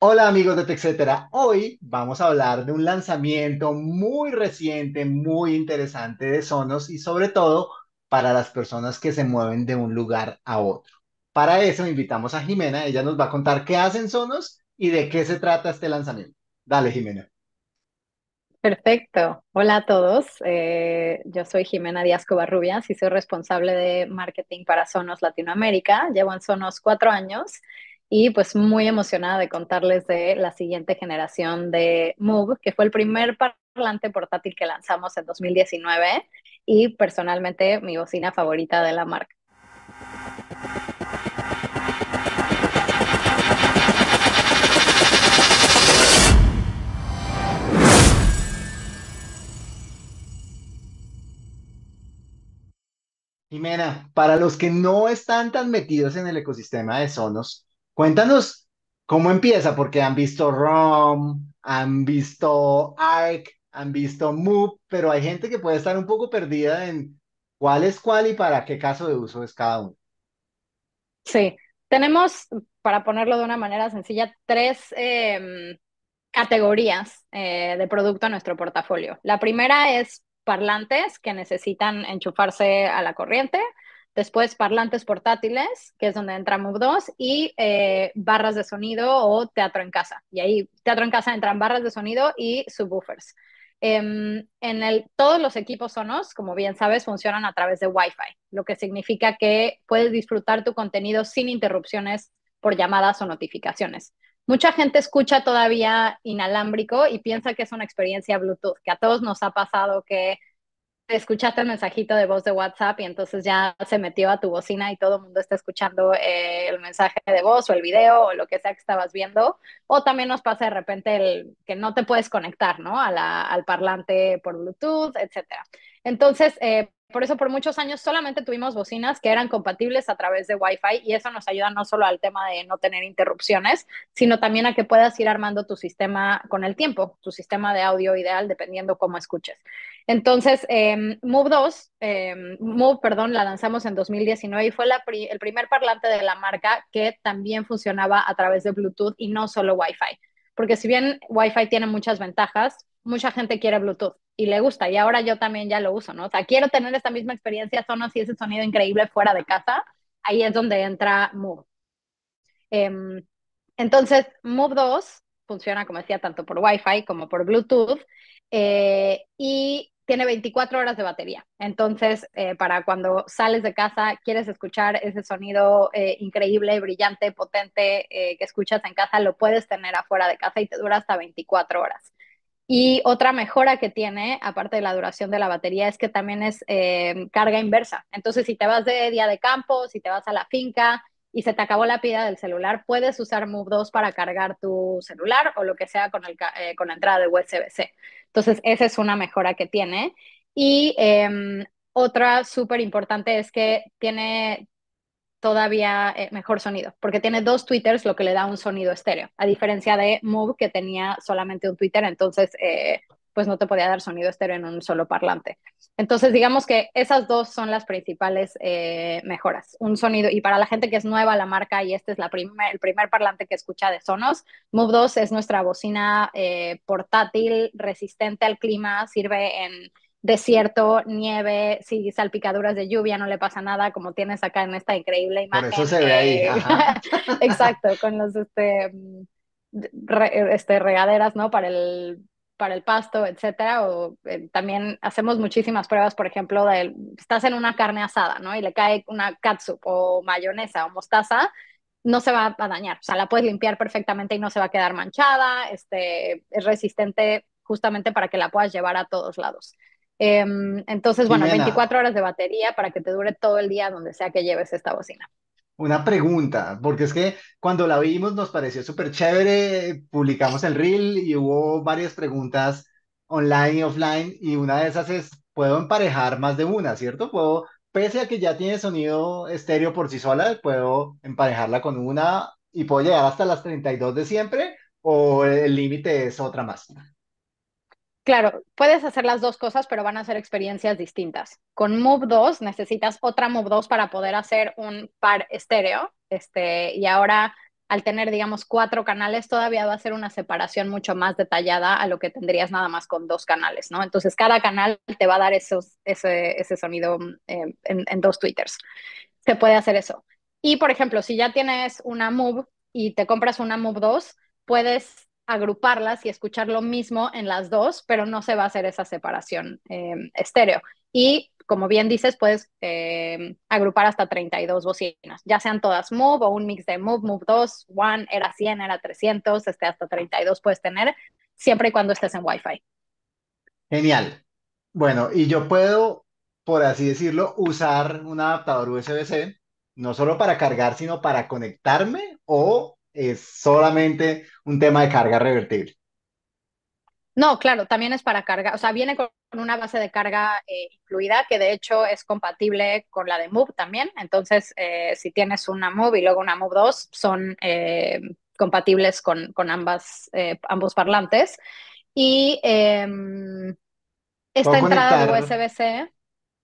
Hola amigos de TechCetera, hoy vamos a hablar de un lanzamiento muy reciente, muy interesante de Sonos y sobre todo para las personas que se mueven de un lugar a otro. Para eso invitamos a Jimena, ella nos va a contar qué hacen Sonos y de qué se trata este lanzamiento. Dale Jimena. Perfecto. Hola a todos. Eh, yo soy Jimena Díaz Rubias y soy responsable de marketing para Sonos Latinoamérica. Llevo en Sonos cuatro años y pues muy emocionada de contarles de la siguiente generación de Move, que fue el primer parlante portátil que lanzamos en 2019 y personalmente mi bocina favorita de la marca. Jimena, para los que no están tan metidos en el ecosistema de Sonos, Cuéntanos cómo empieza, porque han visto ROM, han visto ARC, han visto MOOC, pero hay gente que puede estar un poco perdida en cuál es cuál y para qué caso de uso es cada uno. Sí, tenemos, para ponerlo de una manera sencilla, tres em, categorías eh, de producto en nuestro portafolio. La primera es parlantes que necesitan enchufarse a la corriente después parlantes portátiles, que es donde entra Move 2, y eh, barras de sonido o teatro en casa. Y ahí, teatro en casa entran barras de sonido y subwoofers. Em, en todos los equipos sonos, como bien sabes, funcionan a través de Wi-Fi, lo que significa que puedes disfrutar tu contenido sin interrupciones por llamadas o notificaciones. Mucha gente escucha todavía inalámbrico y piensa que es una experiencia Bluetooth, que a todos nos ha pasado que escuchaste el mensajito de voz de WhatsApp y entonces ya se metió a tu bocina y todo el mundo está escuchando eh, el mensaje de voz o el video o lo que sea que estabas viendo. O también nos pasa de repente el que no te puedes conectar, ¿no? al parlante por Bluetooth, etcétera. Entonces, eh, por eso por muchos años solamente tuvimos bocinas que eran compatibles a través de Wi-Fi y eso nos ayuda no solo al tema de no tener interrupciones, sino también a que puedas ir armando tu sistema con el tiempo, tu sistema de audio ideal dependiendo cómo escuches. Entonces, em, Move 2, em, Move, perdón, la lanzamos en 2019 y fue el primer parlante de la marca que también funcionaba a través de Bluetooth y no solo Wi-Fi. Porque si bien Wi-Fi tiene muchas ventajas, mucha gente quiere Bluetooth y le gusta. Y ahora yo también ya lo uso, ¿no? O sea, quiero tener esta misma experiencia son así, ese sonido increíble fuera de casa. Ahí es donde entra Move. Em, entonces, Move 2 funciona, como decía, tanto por Wi-Fi como por Bluetooth. Eh, y tiene 24 horas de batería. Entonces, eh, para cuando sales de casa, quieres escuchar ese sonido eh, increíble, brillante, potente que escuchas en casa, lo puedes tener afuera de casa y te dura hasta 24 horas. Y otra mejora que tiene, aparte de la duración de la batería, es que también es eh, carga inversa. Entonces, si te vas de día de campo, si te vas a la finca y se te acabó la pila del celular, puedes usar Move 2 para cargar tu celular o lo que sea con, eh, la entrada de USB-C. Entonces, esa es una mejora que tiene. Y em, otra súper importante es que tiene todavía eh, mejor sonido, porque tiene dos tweeters, lo que le da un sonido estéreo, a diferencia de Move, que tenía solamente un tweeter, entonces eh, pues no te podía dar sonido estéreo en un solo parlante. Entonces, digamos que esas dos son las principales eh, mejoras. Un sonido, y para la gente que es nueva a la marca y este es la primer, el primer parlante que escucha de Sonos, Move 2 es nuestra bocina portátil, resistente al clima, sirve en desierto, nieve, si salpicaduras de lluvia, no le pasa nada, como tienes acá en esta increíble imagen. eso se ve ahí. Exacto, con los este, mm, este, regaderas, ¿no? Para el para el pasto, etcétera, o eh, también hacemos muchísimas pruebas, por ejemplo, de estás en una carne asada, ¿no? Y le cae una catsup o mayonesa o mostaza, no se va a dañar, o sea, la puedes limpiar perfectamente y no se va a quedar manchada, este, es resistente justamente para que la puedas llevar a todos lados. Em, entonces, bueno, 24 horas de batería para que te dure todo el día donde sea que lleves esta bocina. Una pregunta, porque es que cuando la vimos nos pareció súper chévere, publicamos el reel y hubo varias preguntas online y offline y una de esas es, puedo emparejar más de una, ¿cierto? Puedo, pese a que ya tiene sonido estéreo por sí sola, puedo emparejarla con una y puedo llegar hasta las 32 de siempre o el límite es otra más. Claro, puedes hacer las dos cosas, pero van a ser experiencias distintas. Con Move 2 necesitas otra Move 2 para poder hacer un par estéreo. Este, y ahora, al tener, digamos, cuatro canales, todavía va a ser una separación mucho más detallada a lo que tendrías nada más con dos canales, ¿no? Entonces, cada canal te va a dar esos, ese, sonido eh, en, dos twitters. Se puede hacer eso. Y, por ejemplo, si ya tienes una Move y te compras una Move 2, puedes agruparlas y escuchar lo mismo en las dos, pero no se va a hacer esa separación em, estéreo. Y como bien dices, puedes em, agrupar hasta 32 bocinas, ya sean todas Move o un mix de Move, Move 2, One, era 100, era 300, este, hasta 32 puedes tener, siempre y cuando estés en Wi-Fi. Genial. Bueno, y yo puedo, por así decirlo, usar un adaptador USB-C, no solo para cargar, sino para conectarme o es solamente un tema de carga revertible. No, claro, también es para carga, o sea, viene con una base de carga eh, incluida que de hecho es compatible con la de Move también. Entonces, eh, si tienes una Move y luego una Move 2, son eh, compatibles con, con ambas, ambos parlantes. Y em, esta entrada de USB-C.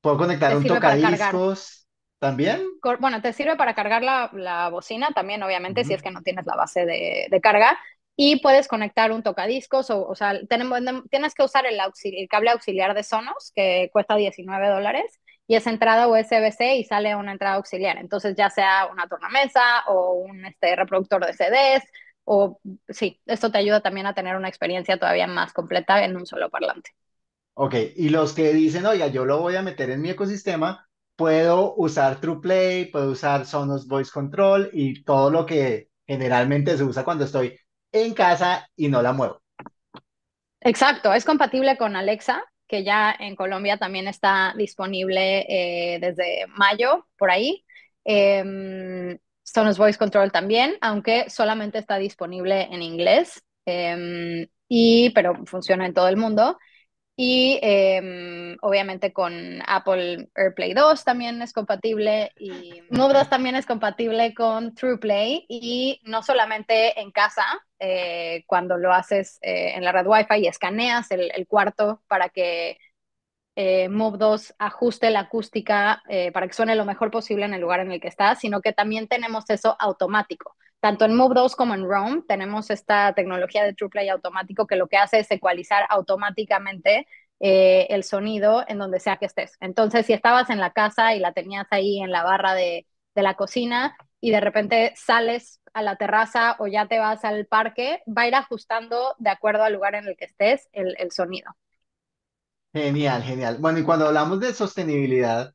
Puedo conectar un tocadiscos ¿También? Bueno, te sirve para cargar la, bocina también, obviamente, si es que no tienes la base de, carga. Y puedes conectar un tocadiscos, o, sea, tienes que usar el, cable auxiliar de Sonos, que cuesta 19 dólares, y es entrada USB-C y sale una entrada auxiliar. Entonces, ya sea una tornamesa o un este, reproductor de CDs, o sí, esto te ayuda también a tener una experiencia todavía más completa en un solo parlante. Ok, y los que dicen, oiga, yo lo voy a meter en mi ecosistema, puedo usar TruePlay, puedo usar Sonos Voice Control y todo lo que generalmente se usa cuando estoy en casa y no la muevo. Exacto, es compatible con Alexa, que ya en Colombia también está disponible eh, desde mayo, por ahí. Em, Sonos Voice Control también, aunque solamente está disponible en inglés, em, y, pero funciona en todo el mundo. Y em, obviamente con Apple AirPlay 2 también es compatible y Move también es compatible con TruePlay y no solamente en casa, eh, cuando lo haces eh, en la red Wi-Fi y escaneas el, el cuarto para que eh, Move 2 ajuste la acústica para que suene lo mejor posible en el lugar en el que estás, sino que también tenemos eso automático tanto en Move como en Roam tenemos esta tecnología de Trueplay Play automático que lo que hace es ecualizar automáticamente eh, el sonido en donde sea que estés. Entonces, si estabas en la casa y la tenías ahí en la barra de, la cocina y de repente sales a la terraza o ya te vas al parque, va a ir ajustando de acuerdo al lugar en el que estés el, el sonido. Genial, genial. Bueno, y cuando hablamos de sostenibilidad,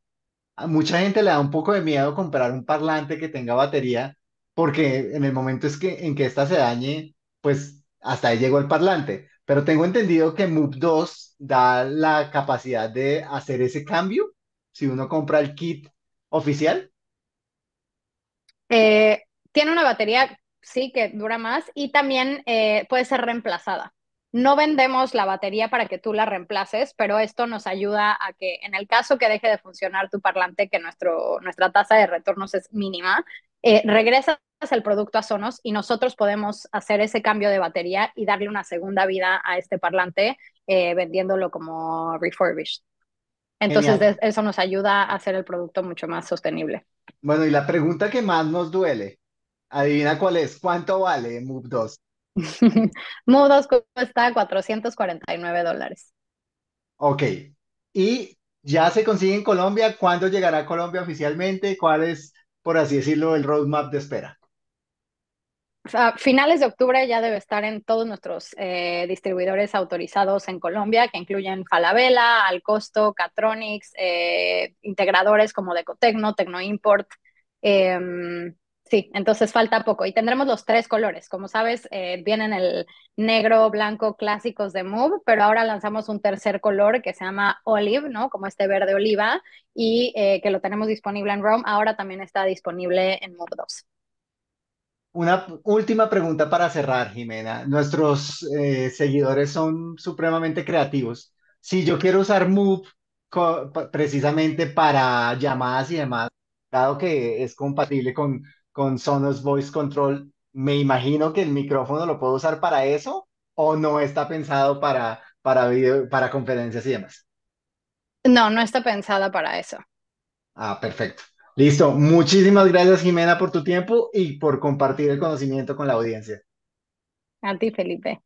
a mucha gente le da un poco de miedo comprar un parlante que tenga batería porque en el momento es que, en que esta se dañe, pues hasta ahí llegó el parlante. Pero tengo entendido que Move 2 da la capacidad de hacer ese cambio si uno compra el kit oficial. Eh, tiene una batería, sí, que dura más y también eh, puede ser reemplazada. No vendemos la batería para que tú la reemplaces, pero esto nos ayuda a que en el caso que deje de funcionar tu parlante, que nuestro, nuestra tasa de retornos es mínima, eh, regresas el producto a Sonos y nosotros podemos hacer ese cambio de batería y darle una segunda vida a este parlante eh, vendiéndolo como refurbished. Entonces eso nos ayuda a hacer el producto mucho más sostenible. Bueno, y la pregunta que más nos duele, adivina cuál es, ¿cuánto vale Move 2? Move 2 cuesta 449 dólares. Ok, y ya se consigue en Colombia, ¿cuándo llegará a Colombia oficialmente? ¿Cuál es por así decirlo, el roadmap de espera? A finales de octubre ya debe estar en todos nuestros eh, distribuidores autorizados en Colombia, que incluyen Falabella, Alcosto, Catronics, eh, integradores como Decotecno, Tecnoimport, eh, Sí, entonces falta poco y tendremos los tres colores. Como sabes, eh, vienen el negro, blanco clásicos de Move, pero ahora lanzamos un tercer color que se llama Olive, ¿no? Como este verde oliva y eh, que lo tenemos disponible en Rome. Ahora también está disponible en Move 2. Una última pregunta para cerrar, Jimena. Nuestros eh, seguidores son supremamente creativos. Si yo quiero usar Move precisamente para llamadas y demás, dado que es compatible con con Sonos Voice Control, me imagino que el micrófono lo puedo usar para eso o no está pensado para, para, para conferencias y demás. No, no está pensada para eso. Ah, perfecto. Listo. Muchísimas gracias, Jimena, por tu tiempo y por compartir el conocimiento con la audiencia. A ti, Felipe.